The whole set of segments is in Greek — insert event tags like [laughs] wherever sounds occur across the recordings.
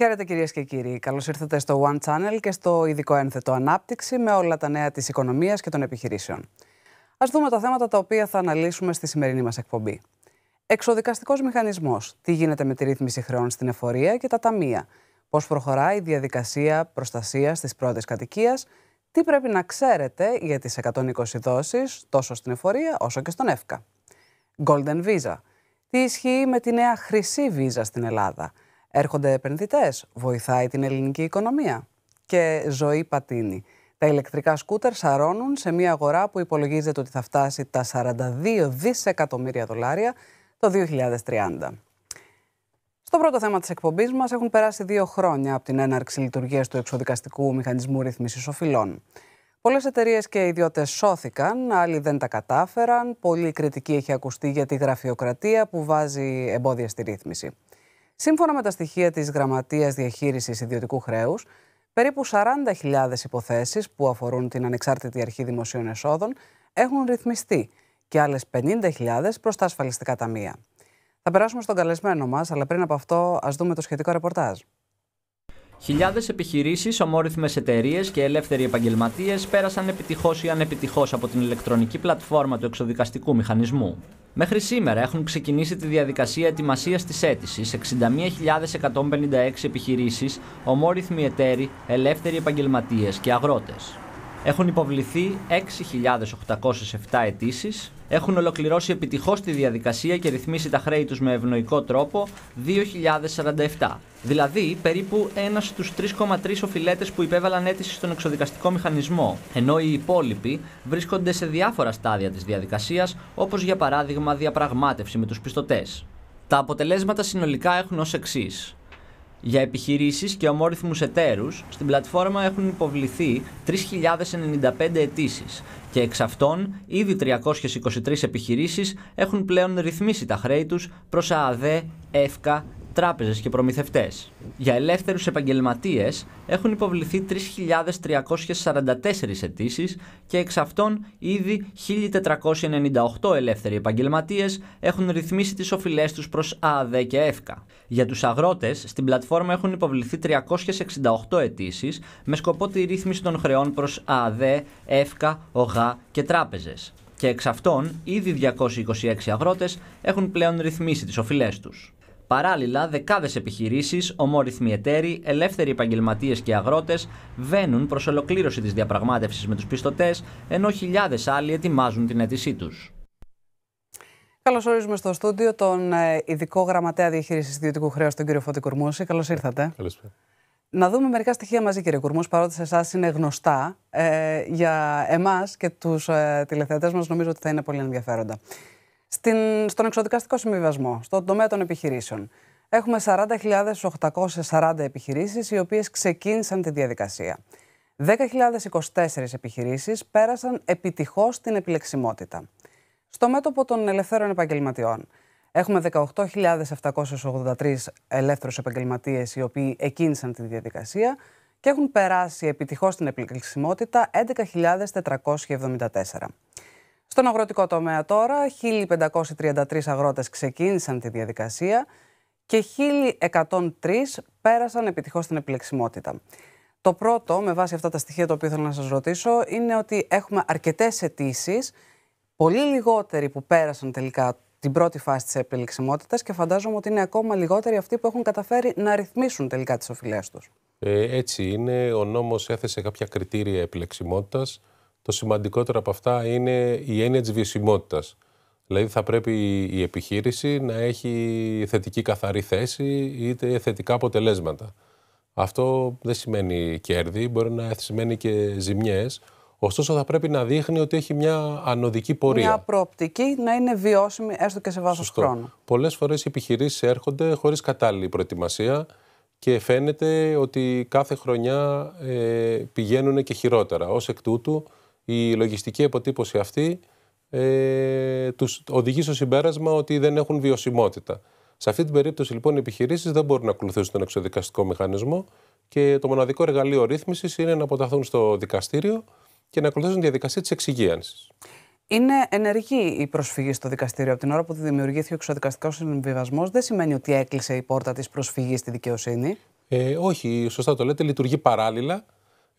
Χαίρετε κυρίες και κύριοι. Καλώς ήρθατε στο One Channel και στο ειδικό ένθετο ανάπτυξη με όλα τα νέα της οικονομίας και των επιχειρήσεων. Ας δούμε τα θέματα τα οποία θα αναλύσουμε στη σημερινή μας εκπομπή. Εξοδικαστικός μηχανισμός. Τι γίνεται με τη ρύθμιση χρεών στην εφορία και τα ταμεία. Πώς προχωράει η διαδικασία προστασίας της πρώτης κατοικίας. Τι πρέπει να ξέρετε για τις 120 δόσεις τόσο στην εφορία όσο και στον ΕΦΚΑ. Golden Visa. Τι ισχύει με τη νέα χρυσή βίζα στην Ελλάδα. Έρχονται επενδυτές. Βοηθάει την ελληνική οικονομία. Και ζωή πατίνει. Τα ηλεκτρικά σκούτερ σαρώνουν σε μια αγορά που υπολογίζεται ότι θα φτάσει τα 42 δισεκατομμύρια δολάρια το 2030. Στο πρώτο θέμα της εκπομπής μας, έχουν περάσει δύο χρόνια από την έναρξη λειτουργίας του εξοδικαστικού μηχανισμού ρύθμισης οφειλών. Πολλές εταιρείες και ιδιώτες σώθηκαν, άλλοι δεν τα κατάφεραν. πολύ κριτική έχει ακουστεί για τη γραφειοκρατία που βάζει εμπόδια στη ρύθμιση. Σύμφωνα με τα στοιχεία της Γραμματείας Διαχείρισης Ιδιωτικού Χρέους, περίπου 40.000 υποθέσεις που αφορούν την ανεξάρτητη αρχή δημοσίων εσόδων έχουν ρυθμιστεί και άλλες 50.000 προς τα ασφαλιστικά ταμεία. Θα περάσουμε στον καλεσμένο μας, αλλά πριν από αυτό, ας δούμε το σχετικό ρεπορτάζ. Χιλιάδες επιχειρήσεις, ομόρυθμε εταιρείες και ελεύθεροι επαγγελματίες πέρασαν επιτυχώς ή ανεπιτυχώς από την ηλεκτρονική πλατφόρμα του εξοδικαστικού μηχανισμού. Μέχρι σήμερα έχουν ξεκινήσει τη διαδικασία ετοιμασίας της αίτησης 61.156 επιχειρήσει, ομόρυθμοι εταίροι, ελεύθεροι επαγγελματίες και αγρότες. Έχουν υποβληθεί 6.807 αιτήσεις, έχουν ολοκληρώσει επιτυχώς τη διαδικασία και ρυθμίσει τα χρέη τους με ευνοϊκό τρόπο 2.047. Δηλαδή, περίπου ένας στους 3,3 οφειλέτες που υπέβαλαν αίτηση στον εξοδικαστικό μηχανισμό, ενώ οι υπόλοιποι βρίσκονται σε διάφορα στάδια της διαδικασίας, όπως για παράδειγμα διαπραγμάτευση με τους πιστωτές. Τα αποτελέσματα συνολικά έχουν ως εξής για επιχειρήσεις και ομόρυθμους εταίρους στην πλατφόρμα έχουν υποβληθεί 3.095 αιτήσεις και εξ αυτών ήδη 323 επιχειρήσεις έχουν πλέον ρυθμίσει τα χρέη τους προς ΑΔΕ, ΕΦΚΑ, τράπεζες και προμηθευτές. Για ελεύθερους επαγγελματίες έχουν υποβληθεί 3.344 αιτήσεις και εξ αυτών ήδη 1.498 ελεύθεροι επαγγελματίες έχουν ρυθμίσει τις οφειλές τους προς ΑΔΕ και ΕΦΚΑ. Για τους αγρότες, στην πλατφόρμα έχουν υποβληθεί 368 αιτήσεις με σκοπό τη ρύθμιση των χρεών προς ΑΔΕ, ΕΦΚΑ, ΟΓΑ και τράπεζες. Και εξ αυτών, ήδη 226 αγρότες έχουν πλέον ρυθμίσει τις οφειλές τους. Παράλληλα, δεκάδες επιχειρήσεις, ομόρυθμοι εταίροι, ελεύθεροι επαγγελματίες και αγρότες βαίνουν προς ολοκλήρωση της διαπραγμάτευσης με τους πιστωτές, ενώ χιλιάδες άλλοι ετοιμάζουν την αίτησή τους. Καλώ ορίζουμε στο στούντιο τον ε, ειδικό γραμματέα διαχείρισης ιδιωτικού χρέους, τον κύριο Φώτη Κουρμούση. Καλώς ήρθατε. Καλησπέρα. Να δούμε μερικά στοιχεία μαζί, κύριε Κουρμούση, παρότι σε εσάς είναι γνωστά. Ε, για εμάς και τους ε, τηλεθεατές μας, νομίζω ότι θα είναι πολύ ενδιαφέροντα. Στην, στον εξοδικαστικό συμβιβασμό, στον τομέα των επιχειρήσεων, έχουμε 40.840 επιχειρήσεις οι οποίες ξεκίνησαν τη διαδικασία. 10.024 επιχειρήσεις πέρασαν επιτυχώς την επιλεξιμότητα στο μέτωπο των ελευθέρων επαγγελματιών. Έχουμε 18.783 ελεύθερους επαγγελματίες οι οποίοι εκκίνησαν τη διαδικασία και έχουν περάσει επιτυχώς την επιλεξιμότητα 11.474. Στον αγροτικό τομέα τώρα, 1.533 αγρότες ξεκίνησαν τη διαδικασία και 1.103 πέρασαν επιτυχώς την επιλεξιμότητα. Το πρώτο, με βάση αυτά τα στοιχεία το οποίο θέλω να σας ρωτήσω, είναι ότι έχουμε αρκετές αιτήσεις πολύ λιγότεροι που πέρασαν τελικά την πρώτη φάση της επιλεξιμότητας και φαντάζομαι ότι είναι ακόμα λιγότεροι αυτοί που έχουν καταφέρει να ρυθμίσουν τελικά τις οφειλές τους. Ε, έτσι είναι. Ο νόμος έθεσε κάποια κριτήρια επιλεξιμότητας. Το σημαντικότερο από αυτά είναι η έννοια της βιωσιμότητας. Δηλαδή, θα πρέπει η επιχείρηση να έχει θετική καθαρή θέση είτε θετικά αποτελέσματα. Αυτό δεν σημαίνει κέρδη, μπορεί να σημαίνει και ζημιές. Ωστόσο, θα πρέπει να δείχνει ότι έχει μια ανωδική πορεία. Μια προοπτική να είναι βιώσιμη, έστω και σε βάθος χρόνου. Πολλές φορές οι επιχειρήσεις έρχονται χωρίς κατάλληλη προετοιμασία και φαίνεται ότι κάθε χρονιά ε, πηγαίνουν και χειρότερα. Ως εκ τούτου, η λογιστική αποτύπωση αυτή ε, τους οδηγεί στο συμπέρασμα ότι δεν έχουν βιωσιμότητα. Σε αυτή την περίπτωση, λοιπόν, οι επιχειρήσεις δεν μπορούν να ακολουθήσουν τον εξοδικαστικό μηχανισμό και το μοναδικό εργαλείο ρύθμισης είναι να αποταθούν στο δικαστήριο και να ακολουθήσουν τη διαδικασία της εξυγίανσης. Είναι ενεργή η προσφυγή στο δικαστήριο. Από την ώρα που δημιουργήθηκε ο εξωδικαστικό συμβιβασμό, δεν σημαίνει ότι έκλεισε η πόρτα της προσφυγής στη δικαιοσύνη. Ε, όχι, σωστά το λέτε, λειτουργεί παράλληλα.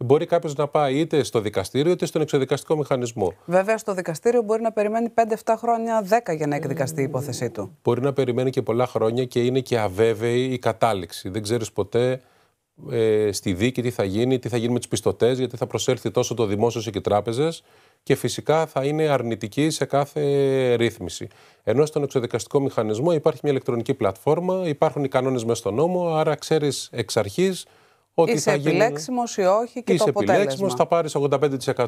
Μπορεί κάποιος να πάει είτε στο δικαστήριο είτε στον εξωδικαστικό μηχανισμό. Βέβαια, στο δικαστήριο μπορεί να περιμένει 5-7 χρόνια, 10 για να εκδικαστεί η υπόθεσή του. Μπορεί να περιμένει και πολλά χρόνια και είναι και αβέβαιη η κατάληξη. Δεν ξέρεις ποτέ ε, στη δίκη τι θα γίνει, τι θα γίνει με τι πιστωτές, γιατί θα προσέλθει τόσο το δημόσιο όσο και οι τράπεζε και φυσικά θα είναι αρνητική σε κάθε ρύθμιση. Ενώ στον εξοδικαστικό μηχανισμό υπάρχει μια ηλεκτρονική πλατφόρμα, υπάρχουν οι κανόνες μέσα στον νόμο, άρα ξέρεις εξ αρχής ότι είσαι θα γίνει. επιλέξιμος ή όχι και είσαι το αποτέλεσμα. επιλέξιμο, θα πάρεις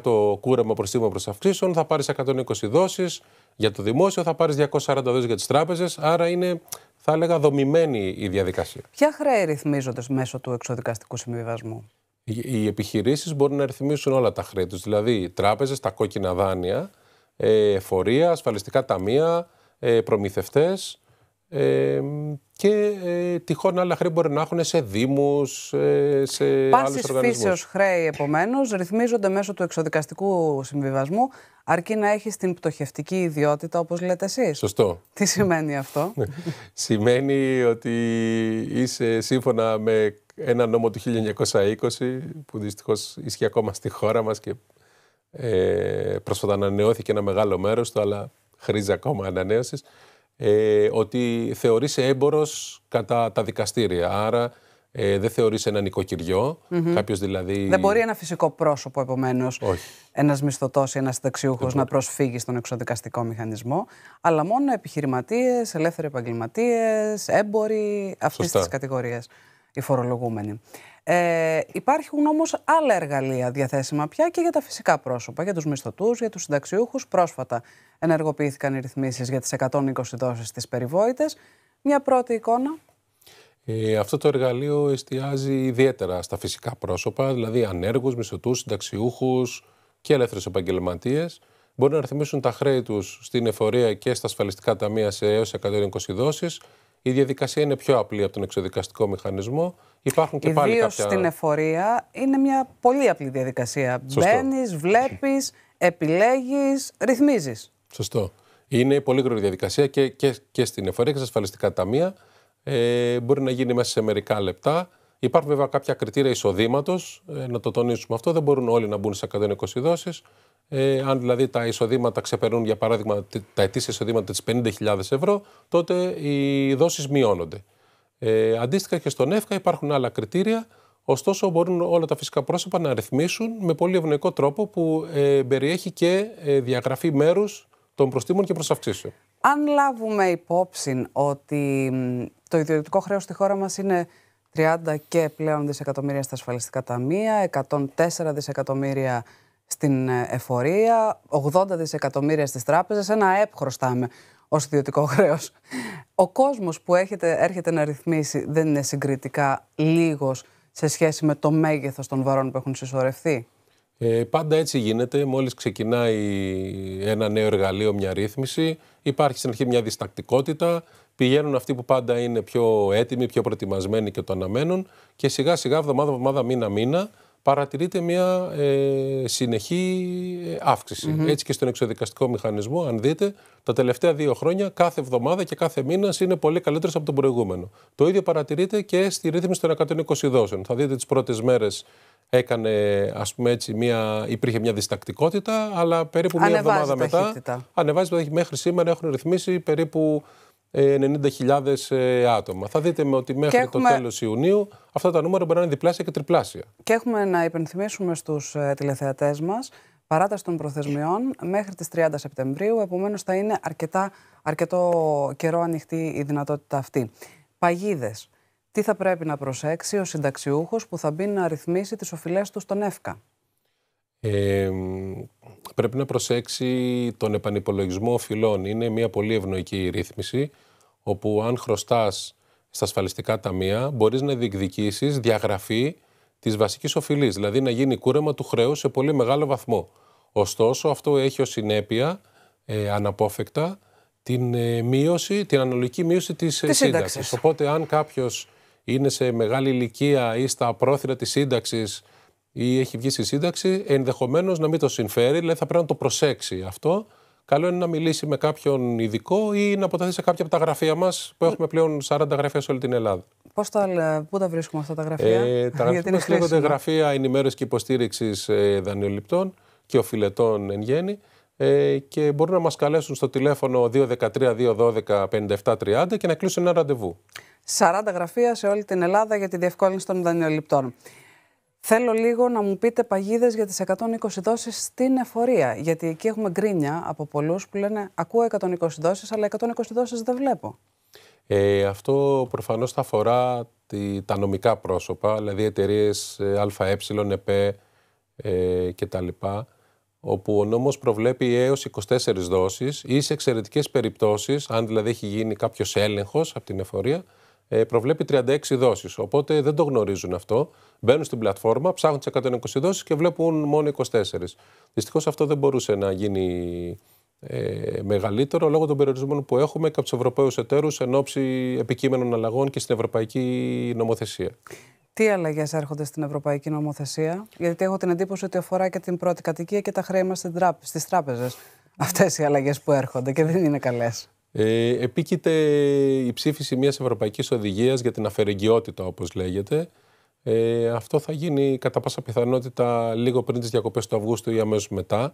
85% κούρεμα τίμημα προς αυξήσεων, θα πάρεις 120 δόσεις για το δημόσιο, θα πάρεις 240 δόσεις για τις τράπεζες. Άρα είναι θα έλεγα δομημένη η διαδικασία. Ποια χρέη ρυθμίζονται μέσω του εξοδικαστικού συμβιβασμού. Οι επιχειρήσει μπορούν να ρυθμίσουν όλα τα χρέη τους. Δηλαδή, τράπεζες, τα κόκκινα δάνεια, ε, φορεία, ασφαλιστικά ταμεία, ε, προμηθευτές και ε, τυχόν άλλα χρέη μπορεί να έχουν σε δήμους, ε, σε άλλους οργανισμού. Πάση φύσεως χρέη, επομένως, ρυθμίζονται μέσω του εξοδικαστικού συμβιβασμού, αρκεί να έχεις την πτωχευτική ιδιότητα, όπως λέτε εσείς. Σωστό. Τι σημαίνει αυτό, ναι. Σημαίνει ότι είσαι σύμφωνα με ένα νόμο του 1920, που δυστυχώς ισχύει ακόμα στη χώρα μας και ε, πρόσφατα ανανεώθηκε ένα μεγάλο μέρος του, αλλά χρήζει ακόμα ανανέωσης ε, ότι θεωρείσαι έμπορος κατά τα δικαστήρια. Άρα ε, δεν θεωρείς ένα νοικοκυριό, κάποιος δηλαδή... Δεν μπορεί ένα φυσικό πρόσωπο επομένως, ένα ένας μισθωτός ή ένας συνταξιούχος να προσφύγει στον εξοδικαστικό μηχανισμό, αλλά μόνο επιχειρηματίες, ελεύθεροι επαγγελματίες, έμποροι αυτές τις κατηγορίας, οι φορολογούμενοι. Ε, υπάρχουν όμως άλλα εργαλεία διαθέσιμα πια και για τα φυσικά πρόσωπα, για τους μισθωτούς, για τους συνταξιούχους. Πρόσφατα ενεργοποιήθηκαν οι ρυθμίσεις για τις 120 δόσει τη περιβόητες. Μια πρώτη εικόνα. Ε, αυτό το εργαλείο εστιάζει ιδιαίτερα στα φυσικά πρόσωπα, δηλαδή ανέργους, μισθωτούς, συνταξιούχους και ελεύθερους επαγγελματίες. Μπορούν να ρυθμίσουν τα χρέη τους στην εφορία και στα ασφαλιστικά ταμεία σε έως 120 δόσεις. Η διαδικασία είναι πιο απλή από τον εξοδικαστικό μηχανισμό. Υπάρχουν και Ιδίως πάλι κάποια... στην εφορία είναι μια πολύ απλή διαδικασία. Μπαίνεις, βλέπεις, επιλέγεις, ρυθμίζεις. Σωστό. Είναι πολύ γρήγορη διαδικασία και, και, και στην εφορία και στα ασφαλιστικά ταμεία. Ε, μπορεί να γίνει μέσα σε μερικά λεπτά. Υπάρχουν βέβαια κάποια κριτήρια εισοδήματος, ε, να το τονίσουμε αυτό. Δεν μπορούν όλοι να μπουν σε 120 δόσεις. Ε, αν δηλαδή τα εισοδήματα ξεπερνούν, για παράδειγμα, τα ετήσια εισοδήματα της 50.000 ευρώ, τότε οι δόσεις μειώνονται. Ε, αντίστοιχα και στον ΕΦΚΑ υπάρχουν άλλα κριτήρια. Ωστόσο, μπορούν όλα τα φυσικά πρόσωπα να ρυθμίσουν με πολύ ευνοϊκό τρόπο που ε, περιέχει και ε, διαγραφή μέρους των προστήμων και προσαυξήσεων. Αν λάβουμε υπόψη ότι το ιδιωτικό χρέος στη χώρα μας είναι 30 και πλέον δισεκατομμύρια στα ασφαλιστικά ταμεία, 104 δισεκατομμύρια στην ε, εφορία, 80 δισεκατομμύρια στις τράπεζες, ένα ΑΕΠ χρωστάμε ως ιδιωτικό χρέος. Ο κόσμος που έρχεται να ρυθμίσει δεν είναι συγκριτικά λίγος σε σχέση με το μέγεθος των βαρών που έχουν συσσωρευτεί. Ε, πάντα έτσι γίνεται. Μόλις ξεκινάει ένα νέο εργαλείο, μια ρύθμιση, υπάρχει στην αρχή μια διστακτικότητα. Πηγαίνουν αυτοί που πάντα είναι πιο έτοιμοι, πιο προετοιμασμένοι και το αναμένουν. Και σιγά σιγά, εβδομάδα, εβδομάδα, μήνα, μήνα, παρατηρείται μια ε, συνεχή ε, Έτσι και στον εξοδικαστικό μηχανισμό, αν δείτε, τα τελευταία δύο χρόνια, κάθε εβδομάδα και κάθε μήνα είναι πολύ καλύτερο από τον προηγούμενο. Το ίδιο παρατηρείται και στη ρύθμιση των 120 δόσεων. Θα δείτε τις πρώτες μέρες έκανε, ας πούμε έτσι, μια, υπήρχε μια διστακτικότητα, αλλά περίπου μια εβδομάδα μετά. Ανεβάζει μέχρι σήμερα έχουν ρυθμίσει περίπου 90.000 ε, ε, άτομα. Θα δείτε με ότι μέχρι το τέλος Ιουνίου αυτά τα νούμερα μπορεί να είναι διπλάσια και τριπλάσια. Και έχουμε να υπενθυμίσουμε στους ε, τηλεθεατές μας παράταση των προθεσμιών μέχρι τις 30 Σεπτεμβρίου, επομένως θα είναι αρκετά, αρκετό καιρό ανοιχτή η δυνατότητα αυτή. Παγίδες. Τι θα πρέπει να προσέξει ο συνταξιούχος που θα μπει να ρυθμίσει τις οφειλές του στον ΕΦΚΑ. Ε, πρέπει να προσέξει τον επανυπολογισμό οφειλών. Είναι μια πολύ ευνοϊκή ρύθμιση, όπου αν χρωστάς στα ασφαλιστικά ταμεία, μπορείς να διεκδικήσεις διαγραφή της βασικής οφειλής, δηλαδή να γίνει κούρεμα του χρέους σε πολύ μεγάλο βαθμό. Ωστόσο, αυτό έχει ως συνέπεια, ε, αναπόφευκτα, την, ε, μείωση, την αναλογική μείωση της ε, σύνταξης. σύνταξης. Οπότε, αν κάποιος είναι σε μεγάλη ηλικία ή στα πρόθυρα της σύνταξης, ή έχει βγει στη σύνταξη, ενδεχομένως να μην το συμφέρει, δηλαδή θα πρέπει να το προσέξει αυτό. Καλό είναι να μιλήσει με κάποιον ειδικό ή να αποταθεί σε κάποια από τα γραφεία μας που έχουμε πλέον 40 γραφεία σε όλη την Ελλάδα. τα, πού τα βρίσκουμε αυτά τα γραφεία, ε, [laughs] Τα γραφεία μας λέγονται Γραφεία Ενημέρωσης και Υποστήριξης ε, Δανειοληπτών και οφιλετών εν γέννη. Ε, και μπορούν να μας καλέσουν στο τηλέφωνο 213-212-5730 και να κλείσουν ένα ραντεβού. 40 γραφεία σε όλη την Ελλάδα για τη διευκόλυνση των δανειοληπτών. Θέλω λίγο να μου πείτε παγίδες για τις 120 δόσεις στην εφορία. Γιατί εκεί έχουμε γκρίνια από πολλούς που λένε Ακούω 120 δόσεις, αλλά 120 δόσεις δεν βλέπω. Ε, αυτό προφανώς θα αφορά τη, τα νομικά πρόσωπα, δηλαδή εταιρείες ΑΕ, ΕΠΕ ε, ε, ε κτλ. Όπου ο νόμος προβλέπει έως 24 δόσεις ή σε εξαιρετικές περιπτώσεις, αν δηλαδή έχει γίνει κάποιος έλεγχος από την εφορία, ε, προβλέπει 36 δόσεις. Οπότε δεν το γνωρίζουν αυτό. Μπαίνουν στην πλατφόρμα, ψάχνουν τις 120 δόσεις και βλέπουν μόνο 24. Δυστυχώς, αυτό δεν μπορούσε να γίνει ε, μεγαλύτερο λόγω των περιορισμών που έχουμε και από τους Ευρωπαίους εταίρους εν ώψη επικείμενων αλλαγών και στην Ευρωπαϊκή Νομοθεσία. Τι αλλαγές έρχονται στην Ευρωπαϊκή Νομοθεσία, Γιατί έχω την εντύπωση ότι αφορά και την πρώτη κατοικία και τα χρέη μας στις τράπεζες. Αυτές οι αλλαγές που έρχονται και δεν είναι καλές. Ε, επίκειται η ψήφιση μιας ευρωπαϊκής οδηγίας για την αφαιρεγγιότητα όπως λέγεται. Ε, αυτό θα γίνει κατά πάσα πιθανότητα λίγο πριν τις διακοπές του Αυγούστου ή αμέσως μετά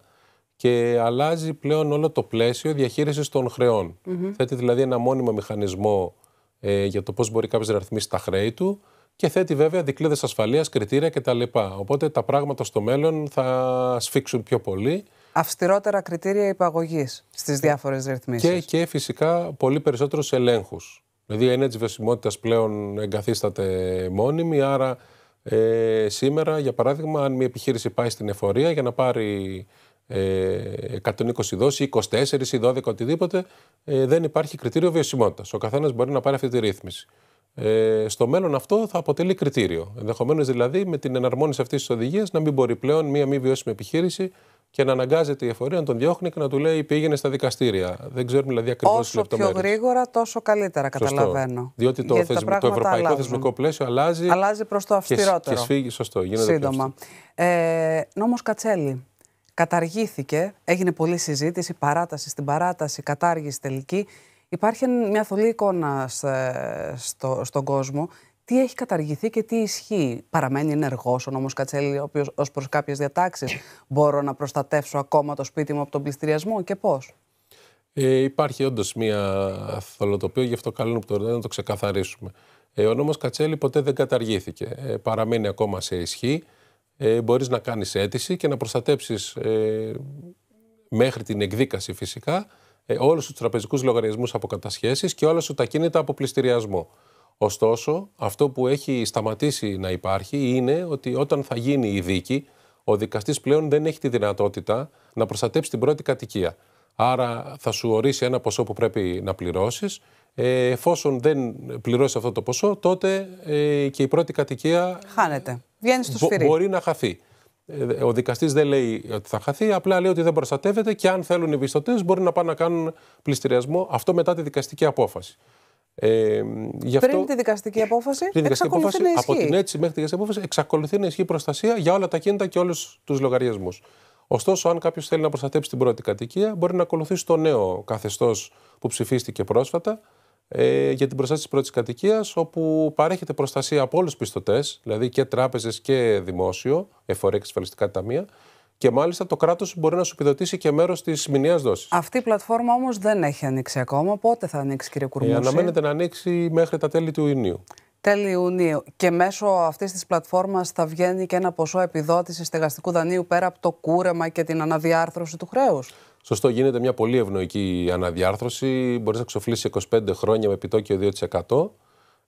και αλλάζει πλέον όλο το πλαίσιο διαχείρισης των χρεών. Mm-hmm. Θέτει δηλαδή ένα μόνιμο μηχανισμό ε, για το πώς μπορεί κάποιος να ρυθμίσει τα χρέη του και θέτει βέβαια δικλείδες ασφαλείας, κριτήρια κτλ. Οπότε τα πράγματα στο μέλλον θα σφίξουν πιο πολύ αυστηρότερα κριτήρια υπαγωγής στις ε, διάφορες ρυθμίσεις. Και, και φυσικά πολύ περισσότερους ελέγχους. Δηλαδή η έννοια της βιωσιμότητα πλέον εγκαθίσταται μόνιμη, άρα ε, σήμερα για παράδειγμα αν μια επιχείρηση πάει στην εφορία για να πάρει ε, 120 δόσεις, 24 ή 12 οτιδήποτε, ε, δεν υπάρχει κριτήριο βιωσιμότητας. Ο καθένας μπορεί να πάρει αυτή τη ρύθμιση. Ε, στο μέλλον αυτό θα αποτελεί κριτήριο. Ενδεχομένως δηλαδή με την εναρμόνιση αυτής της οδηγίας να μην μπορεί πλέον μία μη βιώσιμη επιχείρηση και να αναγκάζεται η εφορία να τον διώχνει και να του λέει πήγαινε στα δικαστήρια. Δεν ξέρουμε δηλαδή ακριβώς τι λεπτομέρειε. Όσο πιο γρήγορα, τόσο καλύτερα, καταλαβαίνω. Σωστό. Διότι το, το ευρωπαϊκό θεσμικό πλαίσιο αλλάζει. Αλλάζει προς το αυστηρότερο. Και, σωστό. Γίνεται Σύντομα. ε, Νόμος Κατσέλη. Καταργήθηκε, έγινε πολλή συζήτηση, παράταση στην παράταση, κατάργηση τελική. Υπάρχει μια θολή εικόνα στο, στον κόσμο τι έχει καταργηθεί και τι ισχύει. Παραμένει ενεργός ο νόμος Κατσέλη, ο οποίος ως προς κάποιες διατάξεις μπορώ να προστατεύσω ακόμα το σπίτι μου από τον πληστηριασμό και πώς. Ε, υπάρχει όντως μία θολοτοπία, γι' αυτό καλό να το ξεκαθαρίσουμε. Ε, ο νόμος Κατσέλη ποτέ δεν καταργήθηκε. Ε, παραμένει ακόμα σε ισχύ. Ε, μπορείς να κάνεις αίτηση και να προστατέψεις ε, μέχρι την εκδίκαση φυσικά ε, όλους τους τραπεζικούς λογαριασμούς από κατασχέσεις και όλα σου τα κίνητα από πληστηριασμό. Ωστόσο, αυτό που έχει σταματήσει να υπάρχει είναι ότι όταν θα γίνει η δίκη, ο δικαστής πλέον δεν έχει τη δυνατότητα να προστατέψει την πρώτη κατοικία. Άρα θα σου ορίσει ένα ποσό που πρέπει να πληρώσεις. Ε, εφόσον δεν πληρώσεις αυτό το ποσό, τότε ε, και η πρώτη κατοικία. Χάνεται. Βγαίνει στο σφυρί. Μπορεί να χαθεί. Ε, ο δικαστής δεν λέει ότι θα χαθεί, απλά λέει ότι δεν προστατεύεται και αν θέλουν οι πιστωτές μπορεί να πάνε να κάνουν πληστηριασμό. Αυτό μετά τη δικαστική απόφαση. Ε, γι αυτό, πριν τη δικαστική απόφαση, πριν να από την έτσι μέχρι τη δικαστική απόφαση, εξακολουθεί να ισχύει προστασία για όλα τα κίνητα και όλους τους λογαριασμούς. Ωστόσο, αν κάποιος θέλει να προστατέψει την πρώτη κατοικία, μπορεί να ακολουθήσει το νέο καθεστώς που ψηφίστηκε πρόσφατα ε, για την προστασία της πρώτης κατοικίας, όπου παρέχεται προστασία από όλους τους πιστωτές, δηλαδή και τράπεζες και δημόσιο, εφορέ και ασφαλιστικά ταμεία, και μάλιστα το κράτος μπορεί να σου επιδοτήσει και μέρος της μηνιαίας δόσης. Αυτή η πλατφόρμα όμως δεν έχει ανοίξει ακόμα. Πότε θα ανοίξει, κύριε Κουρμούση. Ε, αναμένεται να ανοίξει μέχρι τα τέλη του Ιουνίου. Τέλη Ιουνίου. Και μέσω αυτής της πλατφόρμας θα βγαίνει και ένα ποσό επιδότησης στεγαστικού δανείου πέρα από το κούρεμα και την αναδιάρθρωση του χρέους. Σωστό, γίνεται μια πολύ ευνοϊκή αναδιάρθρωση. Μπορείς να ξοφλήσεις 25 χρόνια με επιτόκιο 2%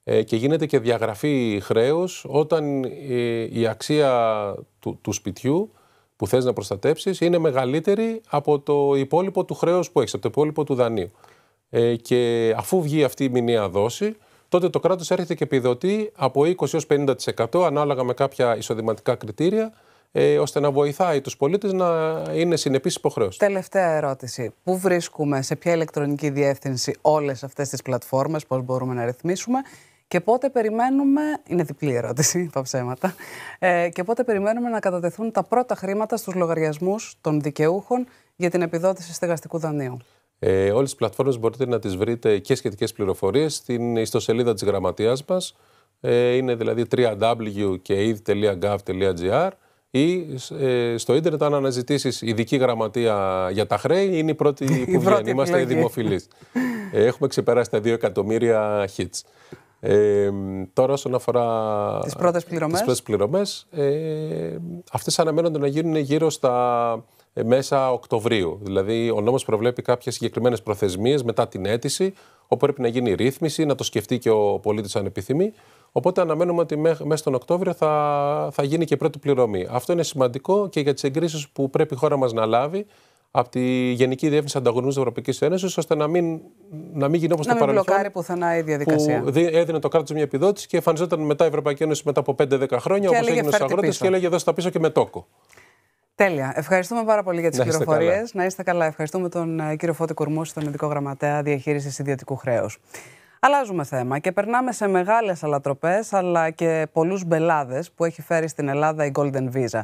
ε, και γίνεται και διαγραφή χρέους όταν ε, η αξία του, του σπιτιού που θες να προστατέψεις είναι μεγαλύτερη από το υπόλοιπο του χρέους που έχεις από το υπόλοιπο του δανείου. Ε, και αφού βγει αυτή η μηνιαία δόση, τότε το κράτος έρχεται και επιδοτεί από 20 έως 50% ανάλογα με κάποια εισοδηματικά κριτήρια, ε, ώστε να βοηθάει τους πολίτες να είναι συνεπείς υποχρέωση. Τελευταία ερώτηση. Πού βρίσκουμε, σε ποια ηλεκτρονική διεύθυνση όλες αυτές τις πλατφόρμες, πώς μπορούμε να ρυθμίσουμε και πότε περιμένουμε. Είναι διπλή ερώτηση, [laughs] τα ψέματα. Ε, και πότε περιμένουμε να κατατεθούν τα πρώτα χρήματα στους λογαριασμούς των δικαιούχων για την επιδότηση στεγαστικού δανείου. Ε, όλες τις πλατφόρμες μπορείτε να τις βρείτε και σχετικές πληροφορίες στην ιστοσελίδα της γραμματείας μας, Ε, είναι δηλαδή www.kaid.gov.gr ή ε, στο ίντερνετ αν αναζητήσεις ειδική γραμματεία για τα χρέη είναι η πρώτη [laughs] που βγαίνει. Είμαστε δημοφιλείς. Ε, έχουμε ξεπεράσει τα 2 εκατομμύρια hits. Ε, τώρα, όσον αφορά τις πρώτες πληρωμές, πληρωμές, ε, αυτές αναμένονται να γίνουν γύρω στα ε, μέσα Οκτωβρίου. Δηλαδή, ο νόμος προβλέπει κάποιες συγκεκριμένες προθεσμίες μετά την αίτηση, όπου πρέπει να γίνει η ρύθμιση, να το σκεφτεί και ο πολίτης αν επιθυμεί. Οπότε, αναμένουμε ότι μέσα στον Οκτώβριο θα, θα γίνει και πρώτη πληρωμή. Αυτό είναι σημαντικό και για τις εγκρίσεις που πρέπει η χώρα μας να λάβει από τη Γενική Διεύθυνση Ανταγωνισμού της Ευρωπαϊκής Ένωσης, ώστε να μην, να μην γίνει όπως το παρελθόν. Να μην μπλοκάρει πουθενά η διαδικασία. Που έδινε το κράτο μια επιδότηση και εμφανιζόταν μετά η Ευρωπαϊκή Ένωση μετά από 5-10 χρόνια, όπω έγινε στους αγρότες, και έλεγε εδώ στα πίσω και με τόκο. Τέλεια. Ευχαριστούμε πάρα πολύ για τις πληροφορίες. Να είστε καλά. Ευχαριστούμε τον ε, κύριο Φώτη Κουρμού, τον Ειδικό Γραμματέα Διαχείρισης Ιδιωτικού Χρέους. Αλλάζουμε θέμα και περνάμε σε μεγάλες αλατροπές αλλά και πολλούς μπελάδες που έχει φέρει στην Ελλάδα η Golden Visa.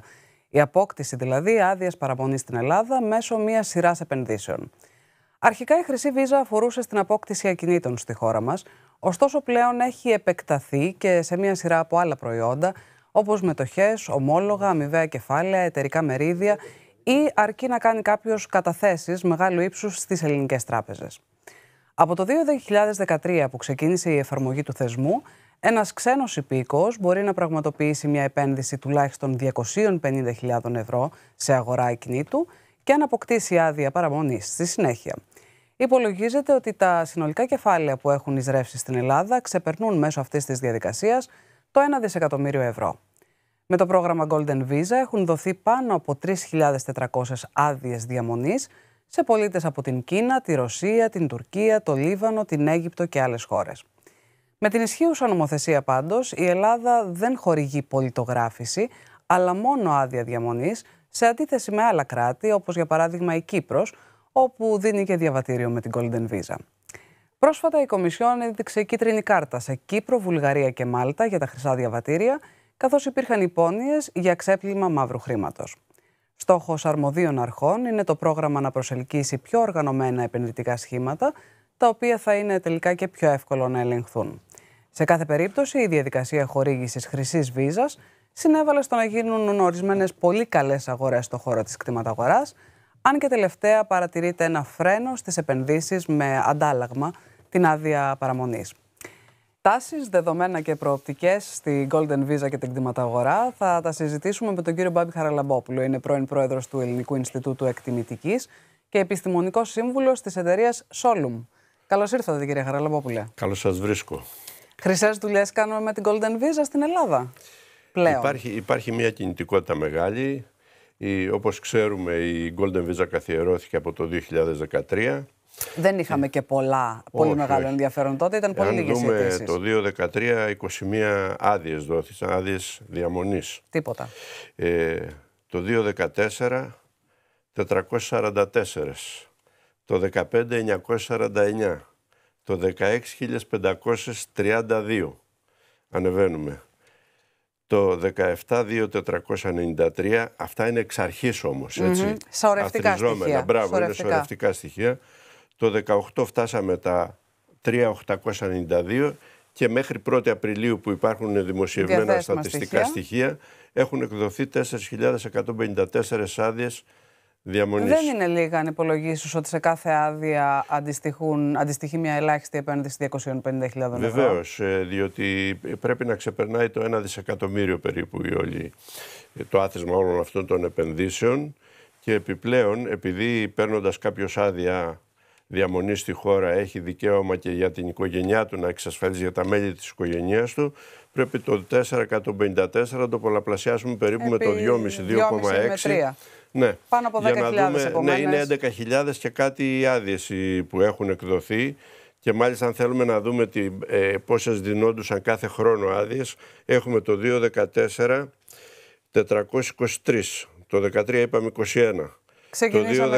Η απόκτηση δηλαδή άδειας παραμονής στην Ελλάδα μέσω μιας σειράς επενδύσεων. Αρχικά η χρυσή βίζα αφορούσε στην απόκτηση ακινήτων στη χώρα μας, ωστόσο πλέον έχει επεκταθεί και σε μια σειρά από άλλα προϊόντα, όπως μετοχές, ομόλογα, αμοιβαία κεφάλαια, εταιρικά μερίδια ή αρκεί να κάνει κάποιος καταθέσεις μεγάλου ύψους στις ελληνικές τράπεζες. Από το 2013 που ξεκίνησε η εφαρμογή του θεσμού, ένας ξένος υπήκοος μπορεί να πραγματοποιήσει μια επένδυση τουλάχιστον 250.000 ευρώ σε αγορά ακινήτου και να αποκτήσει άδεια παραμονής στη συνέχεια. Υπολογίζεται ότι τα συνολικά κεφάλαια που έχουν εισρεύσει στην Ελλάδα ξεπερνούν μέσω αυτής της διαδικασίας το 1 δισεκατομμύριο ευρώ. Με το πρόγραμμα Golden Visa έχουν δοθεί πάνω από 3.400 άδειες διαμονής σε πολίτες από την Κίνα, τη Ρωσία, την Τουρκία, το Λίβανο, την Αίγυπτο και άλλες χώρες. Με την ισχύουσα νομοθεσία πάντως, η Ελλάδα δεν χορηγεί πολιτογράφηση, αλλά μόνο άδεια διαμονής, σε αντίθεση με άλλα κράτη, όπως για παράδειγμα η Κύπρος, όπου δίνει και διαβατήριο με την Golden Visa. Πρόσφατα η Κομισιόν έδειξε κίτρινη κάρτα σε Κύπρο, Βουλγαρία και Μάλτα για τα χρυσά διαβατήρια, καθώς υπήρχαν υπόνοιες για ξέπλυμα μαύρου χρήματος. Στόχος αρμοδίων αρχών είναι το πρόγραμμα να προσελκύσει πιο οργανωμένα επενδυτικά σχήματα, τα οποία θα είναι τελικά και πιο εύκολο να ελεγχθούν. Σε κάθε περίπτωση, η διαδικασία χορήγησης χρυσής βίζας συνέβαλε στο να γίνουν ορισμένες πολύ καλές αγορές στο χώρο της κτηματαγοράς, αν και τελευταία παρατηρείται ένα φρένο στις επενδύσεις με αντάλλαγμα την άδεια παραμονής. Τάσεις, δεδομένα και προοπτικές στη Golden Visa και την κτηματαγορά θα τα συζητήσουμε με τον κύριο Μπάμπη Χαραλαμπόπουλο. Είναι πρώην πρόεδρος του Ελληνικού Ινστιτούτου Εκτιμητικής και επιστημονικός σύμβουλος της εταιρείας Solum. Καλώς ήρθατε, κύριε Χαραλαμπόπουλε. Καλώς σας βρίσκω. Χρυσές δουλειές κάνουμε με την Golden Visa στην Ελλάδα. Πλέον. Υπάρχει, υπάρχει μια κινητικότητα μεγάλη. όπω όπως ξέρουμε η Golden Visa καθιερώθηκε από το 2013. Δεν είχαμε ε, και πολλά, πολύ μεγάλο ενδιαφέρον τότε, ήταν πολύ λίγες δούμε το 2013, 21 άδειες δόθησαν, άδειες διαμονής. Τίποτα. Ε, το 2014, 444. Το 2015, 949. Το 16.532 ανεβαίνουμε. Το 17.2493, αυτά είναι εξ αρχη ομως όμως, έτσι. στοιχεία. Μπράβο, είναι σαωρευτικά στοιχεία. Το 18 φτάσαμε τα 3.892 και μέχρι 1η Απριλίου που υπάρχουν δημοσιευμένα στατιστικά στοιχεία, στοιχεία έχουν εκδοθεί 4.154 άδειες δεν είναι λίγα αν υπολογίσεις ότι σε κάθε άδεια αντιστοιχούν, αντιστοιχεί μια ελάχιστη επένδυση 250.000 ευρώ. Βεβαίως, ε, διότι πρέπει να ξεπερνάει το 1 δισεκατομμύριο περίπου η όλη, ε, το άθροισμα όλων αυτών των επενδύσεων. Και επιπλέον, επειδή παίρνοντας κάποιος άδεια διαμονής στη χώρα έχει δικαίωμα και για την οικογένειά του να εξασφαλίζει για τα μέλη της οικογένειάς του, πρέπει το 454 να το πολλαπλασιάσουμε περίπου με το 2,5-2,6 ναι. Πάνω από 10.000 Ναι, είναι 11.000 και κάτι οι άδειες που έχουν εκδοθεί και μάλιστα αν θέλουμε να δούμε τι, ε, πόσες δινόντουσαν κάθε χρόνο άδειες, έχουμε το 2014 423, το 2013 είπαμε 21, το 2015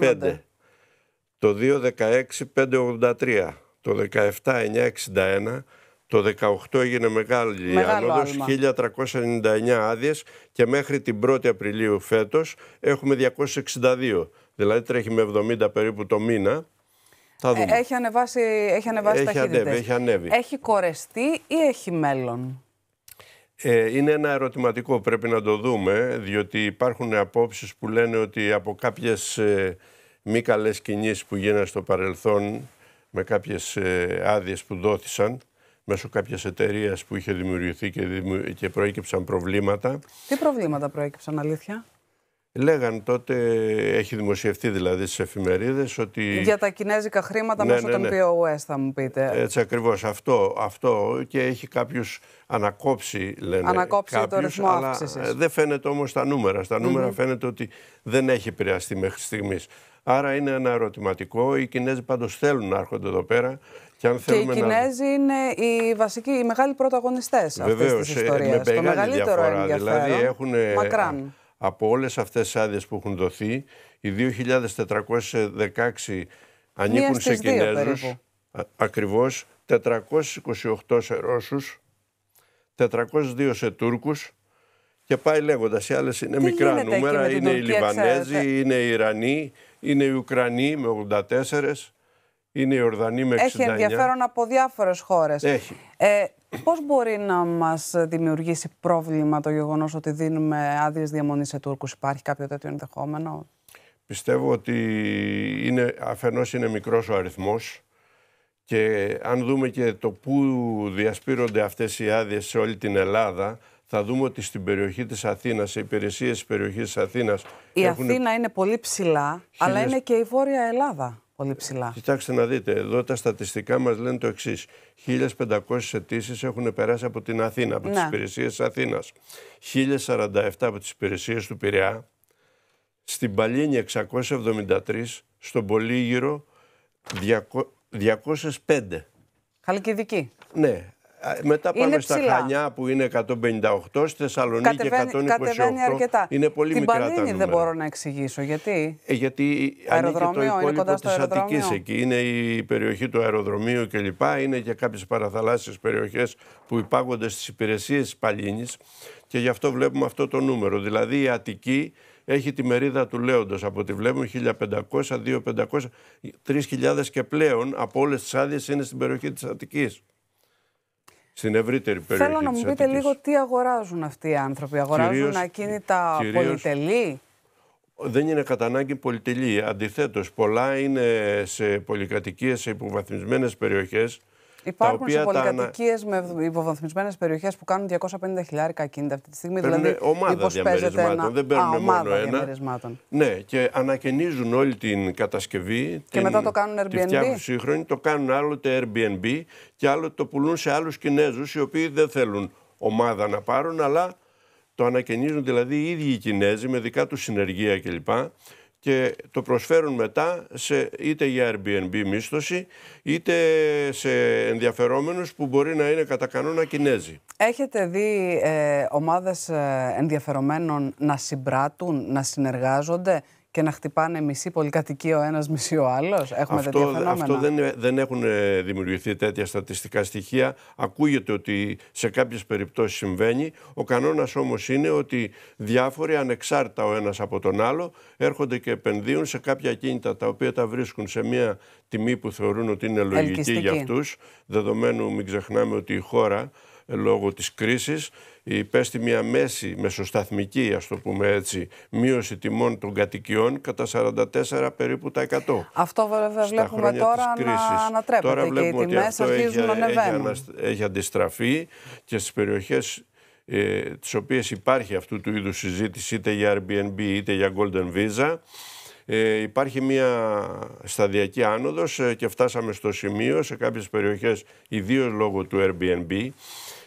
505, το 2016 583, το 2017 961, το 18 έγινε μεγάλη άνοδος, 1.399 άδειες και μέχρι την 1η Απριλίου φέτος έχουμε 262, δηλαδή τρέχει με 70 περίπου το μήνα. Θα ε, δούμε. Έχει ανεβάσει, έχει ανεβάσει έχει έχει ανέβει. Έχει κορεστεί ή έχει μέλλον. Ε, είναι ένα ερωτηματικό, πρέπει να το δούμε, διότι υπάρχουν απόψεις που λένε ότι από κάποιες ε, μη καλές κινήσεις που γίνανε στο παρελθόν, με κάποιες ε, που δόθησαν, μέσω κάποιας εταιρείας που είχε δημιουργηθεί και, και προέκυψαν προβλήματα. Τι προβλήματα προέκυψαν, αλήθεια. Λέγαν τότε, έχει δημοσιευτεί δηλαδή στις εφημερίδες ότι. Για τα κινέζικα χρήματα ναι, μέσω ναι, των ναι. POS, θα μου πείτε. Έτσι ακριβώς. Αυτό, αυτό και έχει κάποιου ανακόψει, λένε. Ανακόψει κάποιους, το ρυθμό αύξησης. Δεν φαίνεται όμως τα νούμερα. Στα νούμερα mm-hmm. φαίνεται ότι δεν έχει επηρεαστεί μέχρι στιγμής. Άρα είναι ένα ερωτηματικό. Οι Κινέζοι πάντως θέλουν να έρχονται εδώ πέρα. Και, αν και οι Κινέζοι να... είναι οι βασικοί, οι μεγάλοι πρωταγωνιστές αυτής τη ιστορία. Ε, ε, με μεγαλύτερο διαφορά. Δηλαδή έχουν. Μακράν από όλες αυτές τις άδειες που έχουν δοθεί, οι 2.416 ανήκουν σε Κινέζους, ακριβώς 428 σε Ρώσους, 402 σε Τούρκους και πάει λέγοντας, οι άλλες είναι μικρά νούμερα, είναι οι Λιβανέζοι, είναι οι Ιρανοί, είναι οι Ουκρανοί με 84 είναι η Ορδανή με 69. Έχει ενδιαφέρον από διάφορες χώρες. Έχει. Ε, πώς μπορεί να μας δημιουργήσει πρόβλημα το γεγονός ότι δίνουμε άδειες διαμονής σε Τούρκους. Υπάρχει κάποιο τέτοιο ενδεχόμενο. Πιστεύω ότι είναι, αφενός είναι μικρός ο αριθμός και αν δούμε και το πού διασπείρονται αυτές οι άδειες σε όλη την Ελλάδα, θα δούμε ότι στην περιοχή της Αθήνας, σε υπηρεσίες της περιοχής της Αθήνας... Η Αθήνα είναι πολύ ψηλά, αλλά είναι και η Βόρεια Ελλάδα πολύ ψηλά. Κοιτάξτε να δείτε, εδώ τα στατιστικά μας λένε το εξής. 1.500 αιτήσεις έχουν περάσει από την Αθήνα, από ναι. τις υπηρεσίες της Αθήνας. 1.047 από τις υπηρεσίες του Πειραιά. Στην Παλίνη 673, στον Πολύγυρο 205. Χαλκιδική. Ναι, μετά πάμε είναι στα Χανιά που είναι 158, στη Θεσσαλονίκη κατεβαίνει, 128. Είναι πολύ Την μικρά τα νούμερα. δεν μπορώ να εξηγήσω. Γιατί, ε, γιατί ανήκει το υπόλοιπο της Αττικής εκεί. Είναι η περιοχή του αεροδρομίου κλπ. Είναι και κάποιες παραθαλάσσιες περιοχές που υπάγονται στις υπηρεσίες της Παλίνη. Και γι' αυτό βλέπουμε αυτό το νούμερο. Δηλαδή η Αττική έχει τη μερίδα του λέοντος. Από ό,τι βλέπουμε 1.500, 2.500, 3.000 και πλέον από όλες τις άδειες είναι στην περιοχή της Αττικής στην ευρύτερη περιοχή. Θέλω να μου πείτε λίγο τι αγοράζουν αυτοί οι άνθρωποι. Αγοράζουν ακίνητα πολυτελή. Δεν είναι κατά ανάγκη πολυτελή. Αντιθέτως, πολλά είναι σε πολυκατοικίες, σε υποβαθμισμένες περιοχές Υπάρχουν σε πολυκατοικίε με υποβαθμισμένες περιοχές που κάνουν 250 χιλιάρικα κίνητα αυτή τη στιγμή. Παίρνουν δηλαδή, ομάδα διαμερισμάτων, ένα... δεν παίρνουν μόνο ένα. Ναι, και ανακαινίζουν όλη την κατασκευή. Και την... μετά το κάνουν Airbnb. και φτιάχνουν σύγχρονη, το κάνουν άλλοτε Airbnb και άλλο το πουλούν σε άλλους Κινέζους οι οποίοι δεν θέλουν ομάδα να πάρουν, αλλά το ανακαινίζουν δηλαδή οι ίδιοι οι Κινέζοι με δικά τους συνεργεία κλπ και το προσφέρουν μετά σε, είτε για Airbnb μίσθωση είτε σε ενδιαφερόμενους που μπορεί να είναι κατά κανόνα Κινέζοι. Έχετε δει ε, ομάδες ε, ενδιαφερομένων να συμπράττουν, να συνεργάζονται και να χτυπάνε μισή πολυκατοικία ο ένας, μισή ο άλλος. Έχουμε αυτό, τέτοια φαινόμενα. Αυτό δεν, ε, δεν έχουν ε, δημιουργηθεί τέτοια στατιστικά στοιχεία. Ακούγεται ότι σε κάποιες περιπτώσεις συμβαίνει. Ο κανόνας όμως είναι ότι διάφοροι, ανεξάρτητα ο ένας από τον άλλο, έρχονται και επενδύουν σε κάποια κίνητα τα οποία τα βρίσκουν σε μια τιμή που θεωρούν ότι είναι λογική για αυτούς. Δεδομένου, μην ξεχνάμε ότι η χώρα λόγω της κρίσης. Υπέστη μια μέση, μεσοσταθμική ας το πούμε έτσι, μείωση τιμών των κατοικιών κατά 44 περίπου τα 100. Αυτό βέβαια βλέπουμε τώρα να ανατρέπεται τώρα και οι τιμές αρχίζουν να ανεβαίνουν. Έχει, έχει αντιστραφεί και στις περιοχές ε, τις οποίες υπάρχει αυτού του είδους συζήτηση είτε για Airbnb είτε για Golden Visa ε, υπάρχει μια σταδιακή άνοδος ε, και φτάσαμε στο σημείο σε κάποιες περιοχές, ιδίως λόγω του Airbnb,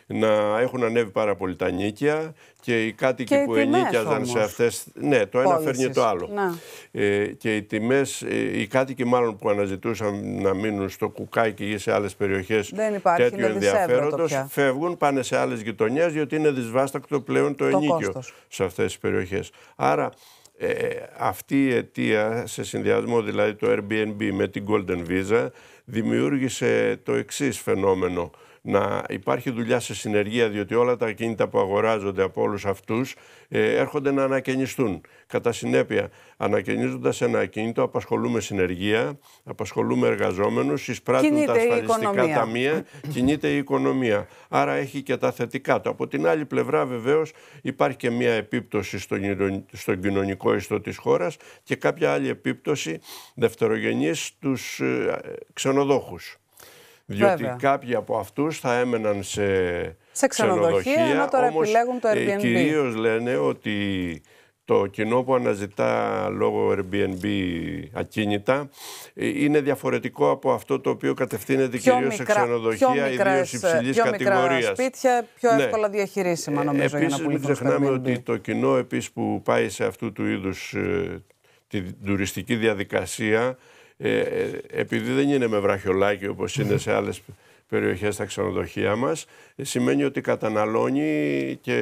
να έχουν ανέβει πάρα πολύ τα νίκια και οι κάτοικοι και που ενίκιαζαν σε αυτές... Ναι, το ένα φέρνει το άλλο. Ναι. Ε, και οι τιμές, ε, οι κάτοικοι μάλλον που αναζητούσαν να μείνουν στο κουκάκι ή σε άλλες περιοχές Δεν υπάρχει, είναι ενδιαφέροντος, φεύγουν, πάνε σε άλλες γειτονιές, διότι είναι δυσβάστακτο πλέον το, ενίκιο σε αυτές τις περιοχές. Άρα ε, αυτή η αιτία, σε συνδυασμό δηλαδή το Airbnb με την Golden Visa, δημιούργησε το εξής φαινόμενο να υπάρχει δουλειά σε συνεργεία, διότι όλα τα κινήτα που αγοράζονται από όλους αυτούς ε, έρχονται να ανακαινιστούν. Κατά συνέπεια, ανακαινίζοντας ένα ακίνητο, απασχολούμε συνεργεία, απασχολούμε εργαζόμενους, εισπράττουν κινείται τα ασφαλιστικά ταμεία, κινείται η οικονομία. Άρα έχει και τα θετικά του. Από την άλλη πλευρά, βεβαίως, υπάρχει και μια επίπτωση στον κοινωνικό ιστό της χώρας και κάποια άλλη επίπτωση δευτερογενής στους ε, ξενοδόχους διότι Βέβαια. κάποιοι από αυτούς θα έμεναν σε, σε ξενοδοχεία, ενώ τώρα όμως, επιλέγουν το ε, Airbnb. Κυρίως λένε ότι το κοινό που αναζητά λόγω Airbnb ακίνητα ε, είναι διαφορετικό από αυτό το οποίο κατευθύνεται κυρίως σε ξενοδοχεία ιδίω υψηλή κατηγορία. Πιο ε, σπίτια, πιο ναι. εύκολα διαχειρίσιμα νομίζω. Επίσης, για να μην ξεχνάμε ότι το κοινό επίσης που πάει σε αυτού του είδους την τουριστική διαδικασία ε, ε, επειδή δεν είναι με βραχιολάκι όπως είναι σε άλλες περιοχές στα ξενοδοχεία μας, σημαίνει ότι καταναλώνει και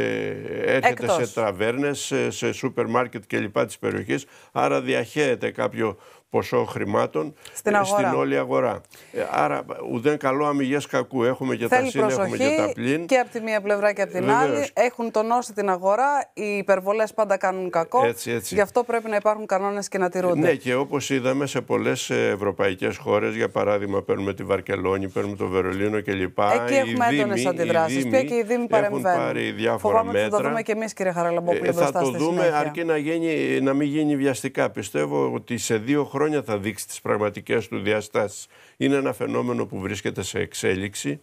έρχεται σε τραβέρνες σε σούπερ μάρκετ κλπ της περιοχής, άρα διαχέεται κάποιο ποσό χρημάτων στην, ε, στην όλη αγορά. Ε, άρα ουδέν καλό αμυγές κακού. Έχουμε και Θέλει τα σύν, έχουμε και τα πλήν. Και από τη μία πλευρά και από την Βεβαίως. άλλη. Έχουν τονώσει την αγορά, οι υπερβολές πάντα κάνουν κακό. Έτσι, έτσι. Γι' αυτό πρέπει να υπάρχουν κανόνες και να τηρούνται. Ναι και όπως είδαμε σε πολλές ε, ευρωπαϊκές χώρες, για παράδειγμα παίρνουμε τη Βαρκελόνη, παίρνουμε το Βερολίνο κλπ. Εκεί οι έχουμε έντονες αντιδράσει. Πια και οι Δήμοι παρεμβαίνουν. Πάρει διάφορα Φοβάμαι μέτρα. Θα το δούμε και εμείς, κύριε Χαραλαμπόπουλο. Ε, θα το δούμε συνέχεια. αρκεί να, γίνει, να μην γίνει βιαστικά. Πιστεύω ότι σε δύο χρόνια θα δείξει τις πραγματικές του διαστάσεις. Είναι ένα φαινόμενο που βρίσκεται σε εξέλιξη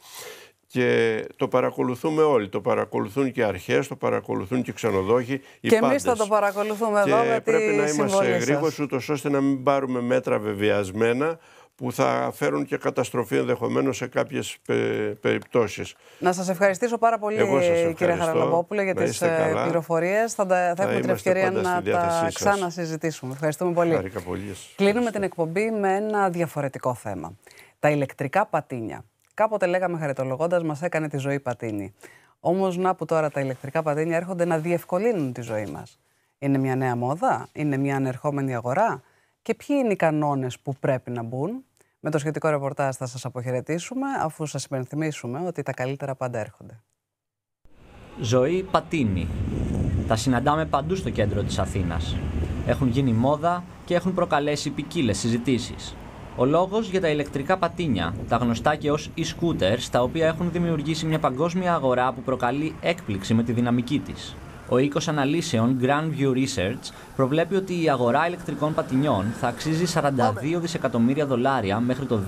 και το παρακολουθούμε όλοι. Το παρακολουθούν και αρχές το παρακολουθούν και ξενοδόχοι. Οι και εμείς θα το παρακολουθούμε και εδώ. Και πρέπει να είμαστε γρήγοροι, ούτως ώστε να μην πάρουμε μέτρα βεβαιασμένα, που θα φέρουν και καταστροφή ενδεχομένως σε κάποιες ε, περιπτώσεις. Να σας ευχαριστήσω πάρα πολύ κύριε Χαραλαμπόπουλε για τις ε, πληροφορίες. Θα, θα, έχουμε την ευκαιρία να τα ξανασυζητήσουμε. Ευχαριστούμε πολύ. Κλείνουμε την εκπομπή με ένα διαφορετικό θέμα. Τα ηλεκτρικά πατίνια. Κάποτε λέγαμε χαριτολογώντας μας έκανε τη ζωή πατίνη. Όμως, να που τώρα τα ηλεκτρικά πατίνια έρχονται να διευκολύνουν τη ζωή μας. Είναι μια νέα μόδα, είναι μια ανερχόμενη αγορά και ποιοι είναι οι κανόνες που πρέπει να μπουν. Με το σχετικό ρεπορτάζ θα σας αποχαιρετήσουμε, αφού σας υπενθυμίσουμε ότι τα καλύτερα πάντα έρχονται. Ζωή πατίνη. Τα συναντάμε παντού στο κέντρο της Αθήνας. Έχουν γίνει μόδα και έχουν προκαλέσει ποικίλες συζητήσεις. Ο λόγος για τα ηλεκτρικά πατίνια, τα γνωστά και ως e-scooters, τα οποία έχουν δημιουργήσει μια παγκόσμια αγορά που προκαλεί έκπληξη με τη δυναμική της. Ο οίκος αναλύσεων View Research προβλέπει ότι η αγορά ηλεκτρικών πατινιών θα αξίζει 42 δισεκατομμύρια δολάρια μέχρι το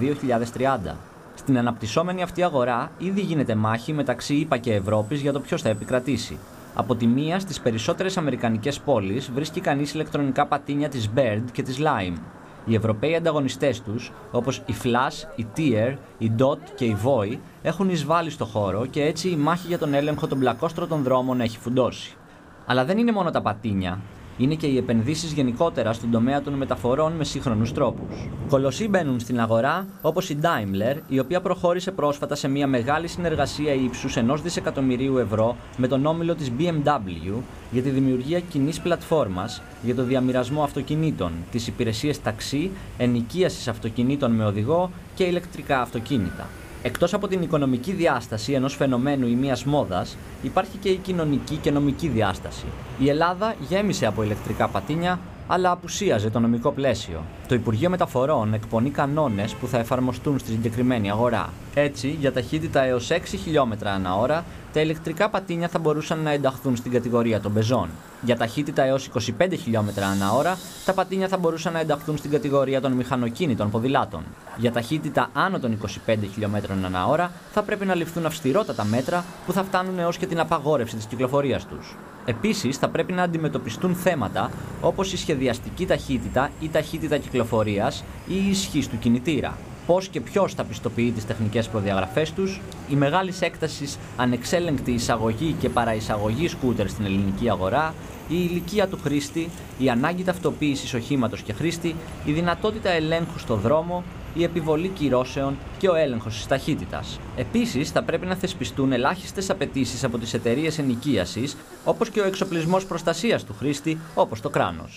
2030. Στην αναπτυσσόμενη αυτή αγορά ήδη γίνεται μάχη μεταξύ ΗΠΑ και Ευρώπης για το ποιος θα επικρατήσει. Από τη μία στις περισσότερες αμερικανικές πόλεις βρίσκει κανείς ηλεκτρονικά πατίνια της Bird και της Lime. Οι Ευρωπαίοι ανταγωνιστές τους, όπως η Flash, η Tier, η Dot και η Voi, έχουν εισβάλει στο χώρο και έτσι η μάχη για τον έλεγχο των πλακόστρωτων δρόμων έχει φουντώσει. Αλλά δεν είναι μόνο τα πατίνια, είναι και οι επενδύσεις γενικότερα στον τομέα των μεταφορών με σύγχρονους τρόπους. Κολοσσοί μπαίνουν στην αγορά, όπως η Daimler, η οποία προχώρησε πρόσφατα σε μια μεγάλη συνεργασία ύψους ενός δισεκατομμυρίου ευρώ με τον όμιλο της BMW για τη δημιουργία κοινής πλατφόρμας για το διαμοιρασμό αυτοκινήτων, τις υπηρεσίες ταξί, ενοικίασης αυτοκινήτων με οδηγό και ηλεκτρικά αυτοκίνητα. Εκτός από την οικονομική διάσταση ενός φαινομένου ή μιας μόδας, υπάρχει και η κοινωνική και νομική διάσταση. Η Ελλάδα γέμισε από ηλεκτρικά πατίνια, αλλά απουσίαζε το νομικό πλαίσιο. Το Υπουργείο Μεταφορών εκπονεί κανόνες που θα εφαρμοστούν στη συγκεκριμένη αγορά. Έτσι, για ταχύτητα έως 6 χιλιόμετρα ανά ώρα τα ηλεκτρικά πατίνια θα μπορούσαν να ενταχθούν στην κατηγορία των πεζών. Για ταχύτητα έως 25 χιλιόμετρα ανά ώρα, τα πατίνια θα μπορούσαν να ενταχθούν στην κατηγορία των μηχανοκίνητων ποδηλάτων. Για ταχύτητα άνω των 25 χιλιόμετρων ανά ώρα, θα πρέπει να ληφθούν αυστηρότατα μέτρα που θα φτάνουν έως και την απαγόρευση της κυκλοφορίας τους. Επίσης, θα πρέπει να αντιμετωπιστούν θέματα όπως η σχεδιαστική ταχύτητα ή ταχύτητα κυκλοφορίας ή η ισχύ του κινητήρα πώς και ποιος θα πιστοποιεί τις τεχνικές προδιαγραφές τους, η μεγάλη έκτασης ανεξέλεγκτη εισαγωγή και παραεισαγωγή σκούτερ στην ελληνική αγορά, η ηλικία του χρήστη, η ανάγκη ταυτοποίησης οχήματος και χρήστη, η δυνατότητα ελέγχου στο δρόμο, η επιβολή κυρώσεων και ο έλεγχος της ταχύτητας. Επίσης, θα πρέπει να θεσπιστούν ελάχιστες απαιτήσεις από τις εταιρείες ενοικίασης, όπως και ο εξοπλισμός προστασίας του χρήστη, όπως το κράνος.